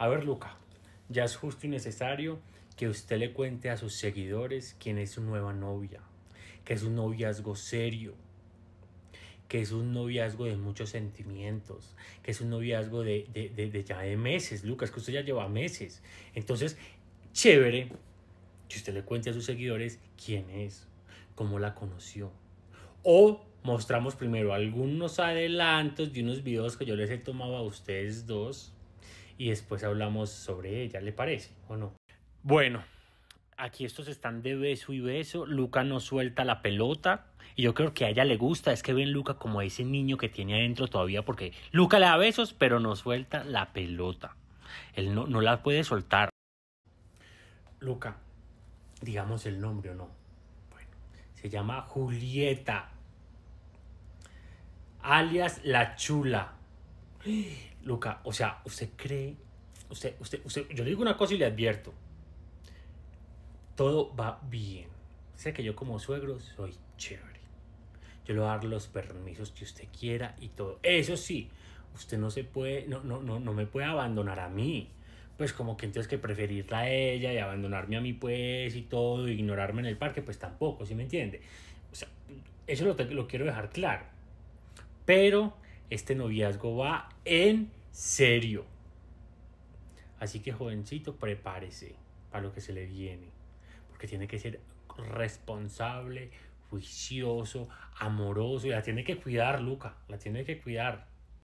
A ver, Luca, ya es justo y necesario que usted le cuente a sus seguidores quién es su nueva novia, que es un noviazgo serio, que es un noviazgo de muchos sentimientos, que es un noviazgo de, ya de meses, Lucas, que usted ya lleva meses. Entonces, chévere que usted le cuente a sus seguidores quién es, cómo la conoció. O mostramos primero algunos adelantos de unos videos que yo les he tomado a ustedes dos y después hablamos sobre ella, ¿le parece o no? Bueno, aquí estos están de beso y beso. Luca no suelta la pelota. Y yo creo que a ella le gusta. Es que ven Luca como ese niño que tiene adentro todavía. Porque Luca le da besos, pero no suelta la pelota. Él no, no la puede soltar. Luca, digamos el nombre o no. Bueno, se llama Julieta. Alias La Chula. Luca, o sea, usted cree, usted, usted, yo le digo una cosa y le advierto, todo va bien. Sé que yo como suegro soy chévere. Yo le voy a dar los permisos que usted quiera y todo. Eso sí, usted no se puede, no, no, no, no me puede abandonar a mí. Pues como que entonces que preferirla a ella y abandonarme a mí pues y todo, e ignorarme en el parque, pues tampoco, ¿sí me entiende? O sea, eso lo, lo quiero dejar claro. Pero este noviazgo va en serio. Así que jovencito, prepárese para lo que se le viene. Porque tiene que ser responsable, juicioso, amoroso. Y la tiene que cuidar, Luca. La tiene que cuidar.